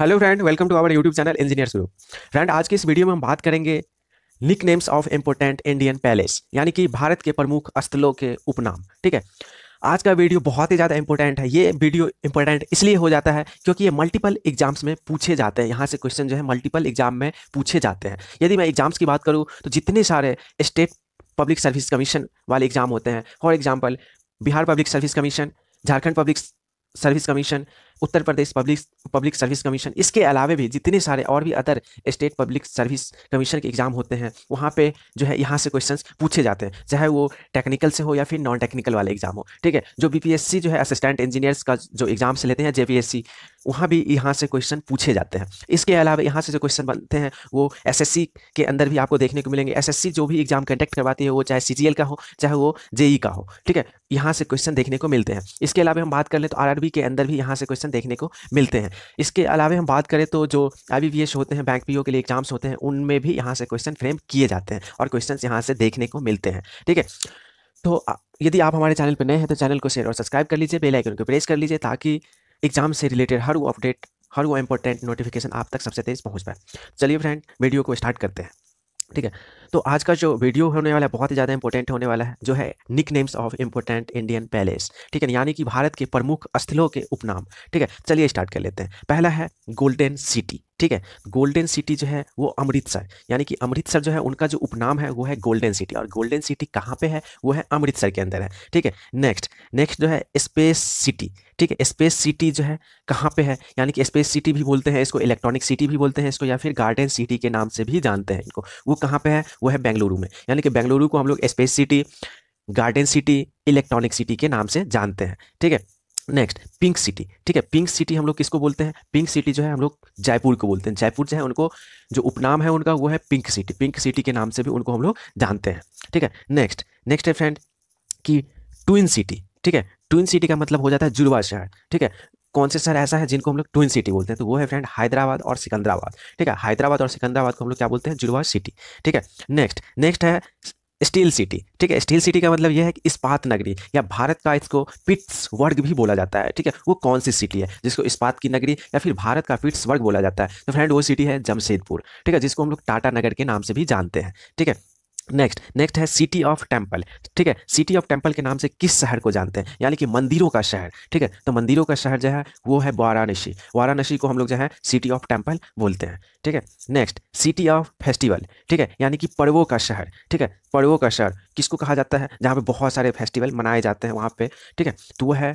hello friend welcome to our YouTube channel engineer Guru friend आज की इस वीडियो में हम बात करेंगे nicknames of important Indian palace यानी कि भारत के प्रमुख स्थलों के उपनाम ठीक है आज का वीडियो बहुत ही ज़्यादा इंपॉर्टेंट है ये वीडियो इंपॉर्टेंट इसलिए हो जाता है क्योंकि ये मल्टीपल एग्जाम्स में पूछे जाते हैं यहाँ से क्वेश्चन जो है मल्टीपल एग्जाम में पूछे जाते हैं यदि मैं एग्जाम्स की बात करूँ तो जितने सारे स्टेट पब्लिक सर्विस कमीशन वाले एग्जाम होते हैं for example Bihar public service commission Jharkhand public service commission Uttar Pradesh public public service commission इसके अलावे भी जितने सारे और भी other state public service commission के एग्ज़ाम होते हैं वहाँ पे जो है यहाँ से क्वेश्चंस पूछे जाते हैं चाहे वो टेक्निकल से हो या फिर नॉन टेक्निकल वाले एग्ज़ाम हो ठीक है जो बीपीएससी जो है असिस्टेंट इंजीनियर्स का जो एग्ज़ाम से लेते हैं जे वहाँ भी यहाँ से क्वेश्चन पूछे जाते हैं इसके अलावा यहाँ से जो क्वेश्चन बनते हैं वो एसएससी के अंदर भी आपको देखने को मिलेंगे एसएससी जो भी एग्ज़ाम कंडक्ट करवाती है वो चाहे सीजीएल का हो चाहे वो जेई e का हो ठीक है यहाँ से क्वेश्चन देखने को मिलते हैं इसके अलावा हम बात कर लें तो आरआरबी के अंदर भी यहाँ से क्वेश्चन करेक्शन देखने को मिलते हैं इसके अलावा हम बात करें तो जो आई होते हैं बैंक पी के लिए एग्जाम्स होते हैं उनमें भी यहाँ से क्वेश्चन फ्रेम किए जाते हैं और क्वेश्चन यहाँ से देखने को मिलते हैं ठीक है तो यदि आप हमारे चैनल पर नए हैं तो चैनल को शेयर और सब्सक्राइब कर लीजिए बेल आइकन को प्रेस कर लीजिए ताकि एग्जाम से रिलेटेड हर वो अपडेट हर वो इंपॉर्टेंट नोटिफिकेशन आप तक सबसे तेज पहुंच पाए चलिए फ्रेंड वीडियो को स्टार्ट करते हैं ठीक है तो आज का जो वीडियो होने वाला है बहुत ही ज़्यादा इंपॉर्टेंट होने वाला है जो है nicknames of important Indian palace ठीक है यानी कि भारत के प्रमुख स्थलों के उपनाम ठीक है चलिए स्टार्ट कर लेते हैं पहला है गोल्डन सिटी ठीक है गोल्डन सिटी जो है वो अमृतसर यानी कि अमृतसर जो है उनका जो उपनाम है वो है गोल्डन सिटी और गोल्डन सिटी कहाँ पे है वो है अमृतसर के अंदर है ठीक है नेक्स्ट नेक्स्ट जो है स्पेस सिटी ठीक है स्पेस सिटी जो है कहाँ पे है यानी कि स्पेस सिटी भी बोलते हैं इसको इलेक्ट्रॉनिक सिटी भी बोलते हैं इसको या फिर गार्डन सिटी के नाम से भी जानते हैं इनको वो कहाँ पर है वो है बेंगलुरु में यानी कि बेंगलुरु को हम लोग space city garden city electronic city के नाम से जानते हैं ठीक है नेक्स्ट पिंक सिटी ठीक है पिंक सिटी हम लोग किसको बोलते हैं पिंक सिटी जो है हम लोग जयपुर को बोलते हैं जयपुर जो है उनको जो उपनाम है उनका वो है पिंक सिटी पिंक सिटी के नाम से भी उनको हम लोग जानते हैं ठीक है नेक्स्ट नेक्स्ट है फ्रेंड कि ट्विन सिटी ठीक है ट्विन सिटी का मतलब हो जाता है जुड़वा शहर ठीक है कौन से शहर ऐसा है जिनको हम लोग ट्विन सिटी बोलते हैं तो वो है फ्रेंड हैदराबाद और सिकंदराबाद ठीक है हैदराबाद और सिकंदराबाद को हम लोग क्या बोलते हैं जुड़वा सिटी ठीक है नेक्स्ट नेक्स्ट है स्टील सिटी ठीक है स्टील सिटी का मतलब यह है कि इस्पात नगरी या भारत का इसको पिट्स वर्ग भी बोला जाता है ठीक है वो कौन सी सिटी है जिसको इस्पात की नगरी या फिर भारत का पिट्स वर्ग बोला जाता है तो फ्रेंड वो सिटी है जमशेदपुर ठीक है जिसको हम लोग टाटा नगर के नाम से भी जानते हैं ठीक है नेक्स्ट नेक्स्ट है सिटी ऑफ टेम्पल ठीक है सिटी ऑफ टेम्पल के नाम से किस शहर को जानते हैं यानी कि मंदिरों का शहर ठीक है तो मंदिरों का शहर जो है वो है वाराणसी वाराणसी को हम लोग जो है सिटी ऑफ टेम्पल बोलते हैं ठीक है नेक्स्ट सिटी ऑफ फेस्टिवल ठीक है यानी कि पर्वों का शहर ठीक है पर्वों का शहर किसको कहा जाता है जहाँ पर बहुत सारे फेस्टिवल मनाए जाते हैं वहाँ पर ठीक है तो वो है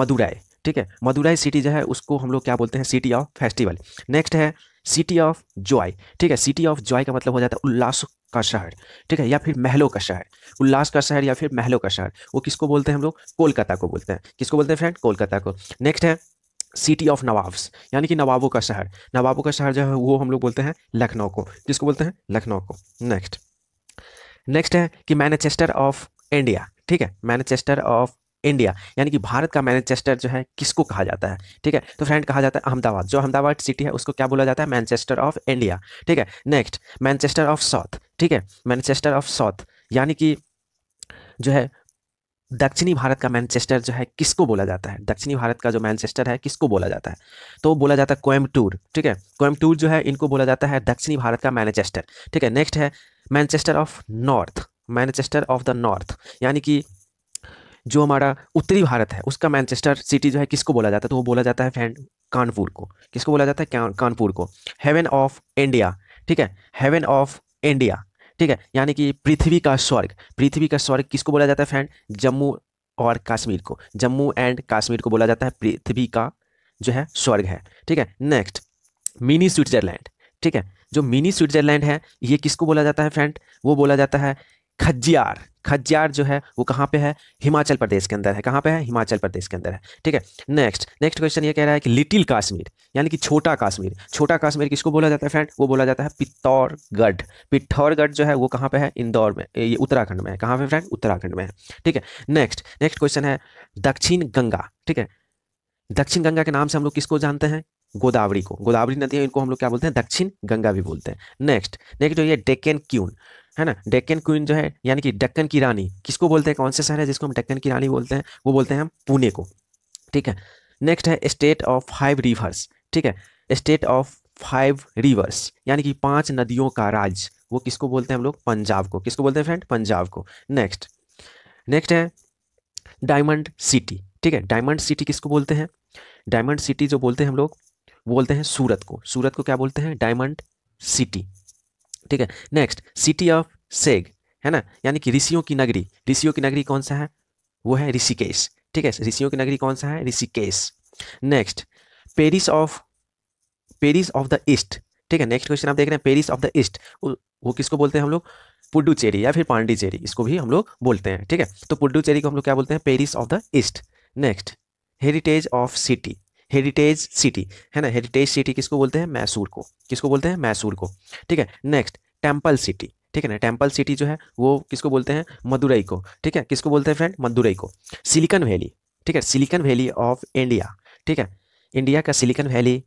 मदुराई ठीक है मदुराई सिटी जो है उसको हम लोग क्या बोलते हैं सिटी ऑफ फेस्टिवल नेक्स्ट है सिटी ऑफ जॉय ठीक है सिटी ऑफ जॉय का मतलब हो जाता है उल्लास का शहर ठीक है या फिर महलों का शहर उल्लास का शहर या फिर महलों का शहर वो किसको बोलते हैं हम लोग कोलकाता को बोलते हैं किसको बोलते हैं फ्रेंड कोलकाता को नेक्स्ट है सिटी ऑफ नवाब्स यानी कि नवाबों का शहर नवाबों का शहर जो है वो हम लोग बोलते हैं लखनऊ को किसको बोलते हैं लखनऊ को नेक्स्ट नेक्स्ट है कि मैनचेस्टर ऑफ इंडिया ठीक है मैनचेस्टर ऑफ इंडिया यानी कि भारत का मैनचेस्टर जो है किसको कहा जाता है ठीक है तो फ्रेंड कहा जाता है अहमदाबाद जो अहमदाबाद सिटी है उसको क्या बोला जाता है मैनचेस्टर ऑफ इंडिया ठीक है नेक्स्ट मैनचेस्टर ऑफ साउथ ठीक है मैनचेस्टर ऑफ साउथ यानी कि जो है दक्षिणी भारत का मैनचेस्टर जो है किसको बोला जाता है दक्षिणी भारत का जो मैनचेस्टर है किसको बोला जाता है तो बोला जाता है टूर ठीक है टूर जो है इनको बोला जाता है दक्षिणी भारत का मैनचेस्टर ठीक है नेक्स्ट है Manchester of north Manchester of the north यानी कि जो हमारा उत्तरी भारत है उसका मैनचेस्टर सिटी जो है किसको बोला जाता है तो वो बोला जाता है कानपुर को किसको बोला जाता है कानपुर को हेवन ऑफ इंडिया ठीक है हेवन ऑफ इंडिया ठीक है यानी कि पृथ्वी का स्वर्ग पृथ्वी का स्वर्ग किसको बोला जाता है फ्रेंड जम्मू और कश्मीर को जम्मू एंड कश्मीर को बोला जाता है पृथ्वी का जो है स्वर्ग है ठीक है नेक्स्ट मिनी स्विट्जरलैंड ठीक है जो मिनी स्विट्जरलैंड है ये किसको बोला जाता है फ्रेंड वो बोला जाता है खज्जियार खज्जियार जो है वो कहाँ पे है हिमाचल प्रदेश के अंदर है कहाँ पे है हिमाचल प्रदेश के अंदर है ठीक है नेक्स्ट नेक्स्ट क्वेश्चन ये कह रहा है कि लिटिल कश्मीर यानी कि छोटा कश्मीर छोटा कश्मीर किसको बोला जाता है फ्रेंड वो बोला जाता है पित्तौरगढ़ पिथौरगढ़ जो है वो कहाँ पे है इंदौर में ये उत्तराखंड में है कहाँ पे फ्रेंड उत्तराखंड में है ठीक है नेक्स्ट नेक्स्ट क्वेश्चन है दक्षिण गंगा ठीक है दक्षिण गंगा के नाम से हम लोग किसको जानते हैं गोदावरी को गोदावरी नदी है इनको हम लोग क्या बोलते हैं दक्षिण गंगा भी बोलते हैं नेक्स्ट नेक्स्ट जो ये डेकेन क्यून है ना डेक्कन क्वीन जो है यानी कि डेक्कन की रानी किसको बोलते हैं कौन से शहर है जिसको हम डेक्कन की रानी बोलते हैं वो बोलते हैं हम पुणे को ठीक है नेक्स्ट है स्टेट ऑफ फाइव रिवर्स ठीक है स्टेट ऑफ फाइव रिवर्स यानी कि पांच नदियों का राज्य वो किसको बोलते हैं हम लोग पंजाब को किसको बोलते हैं फ्रेंड पंजाब को नेक्स्ट नेक्स्ट है डायमंड सिटी ठीक है डायमंड सिटी किसको बोलते हैं डायमंड सिटी जो बोलते हैं हम लोग बोलते हैं सूरत को सूरत को क्या बोलते हैं डायमंड सिटी ठीक है नेक्स्ट सिटी ऑफ सेग है ना यानी कि ऋषियों की नगरी ऋषियों की नगरी कौन सा है वो है ऋषिकेश ठीक है ऋषियों की नगरी कौन सा है Rishikesh next Paris of Paris of the east ठीक है नेक्स्ट क्वेश्चन आप देख रहे हैं पेरिस ऑफ द ईस्ट वो किसको बोलते हैं हम लोग पुडुचेरी या फिर पांडिचेरी इसको भी हम लोग बोलते हैं ठीक है तो पुडुचेरी को हम लोग क्या बोलते हैं Paris of the east next heritage of city heritage city है ना हेरिटेज सिटी किसको बोलते हैं मैसूर को किसको बोलते हैं मैसूर को ठीक है नेक्स्ट टेम्पल सिटी ठीक है ना टेम्पल सिटी जो है वो किसको बोलते हैं मदुरई को ठीक है किसको बोलते हैं फ्रेंड मदुरई को सिलिकन वैली ठीक है सिलिकन वैली ऑफ इंडिया ठीक है इंडिया का सिलिकन वैली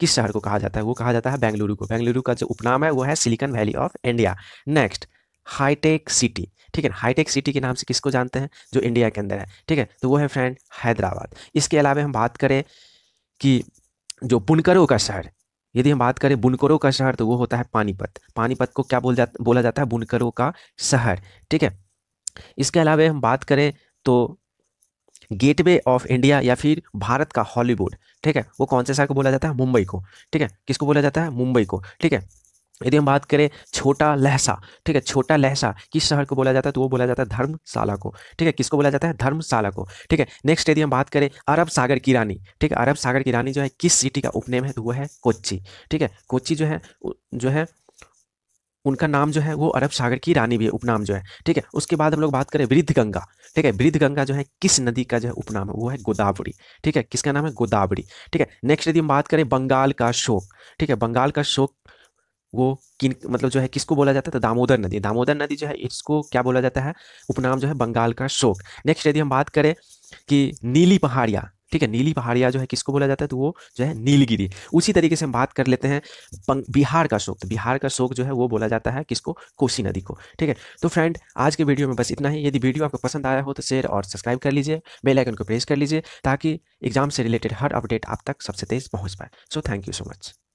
किस शहर को कहा जाता है वो कहा जाता है बेंगलुरु को बेंगलुरु का जो उपनाम है वो है silicon valley of India next high tech city ठीक है हाईटेक सिटी के नाम से किसको जानते हैं जो इंडिया के अंदर है ठीक है तो वो है फ्रेंड हैदराबाद इसके अलावा हम बात करें कि जो बुनकरों का शहर यदि हम बात करें बुनकरों का शहर तो वो होता है पानीपत पानीपत को क्या बोल जा बोला जाता है बुनकरों का शहर ठीक है इसके अलावा हम बात करें तो गेटवे ऑफ इंडिया या फिर भारत का हॉलीवुड ठीक है वो कौन से शहर को बोला जाता है मुंबई को ठीक है किसको बोला जाता है मुंबई को ठीक है यदि हम बात करें छोटा लहसा ठीक है छोटा लहसा किस शहर को बोला जाता है तो वो बोला जाता है धर्मशाला को ठीक है किसको बोला जाता है धर्मशाला को ठीक है नेक्स्ट यदि हम बात करें अरब सागर की रानी ठीक है अरब सागर की रानी जो है किस सिटी का उपनेम है तो वो है कोच्ची ठीक है कोच्ची जो है जो है उनका नाम जो है वो अरब सागर की रानी भी है उपनाम जो है ठीक है उसके बाद हम लोग बात करें वृद्ध गंगा ठीक है वृद्ध गंगा जो है किस नदी का जो है उपनाम है वो है गोदावरी ठीक है किसका नाम है गोदावरी ठीक है नेक्स्ट यदि हम बात करें बंगाल का शोक ठीक है बंगाल का शोक वो किन मतलब जो है किसको बोला जाता है तो दामोदर नदी दामोदर नदी जो है इसको क्या बोला जाता है उपनाम जो है बंगाल का शोक नेक्स्ट यदि हम बात करें कि नीली पहाड़िया ठीक है नीली पहाड़िया जो है किसको बोला जाता है तो वो जो है नीलगिरी उसी तरीके से हम बात कर लेते हैं बिहार का शोक तो बिहार का शोक जो है वो बोला जाता है किसको कोसी नदी को ठीक है तो फ्रेंड आज के वीडियो में बस इतना ही यदि वीडियो आपको पसंद आया हो तो शेयर और सब्सक्राइब कर लीजिए बेल आइकन को प्रेस कर लीजिए ताकि एग्जाम से रिलेटेड हर अपडेट आप तक सबसे तेज पहुँच पाए so thank you so much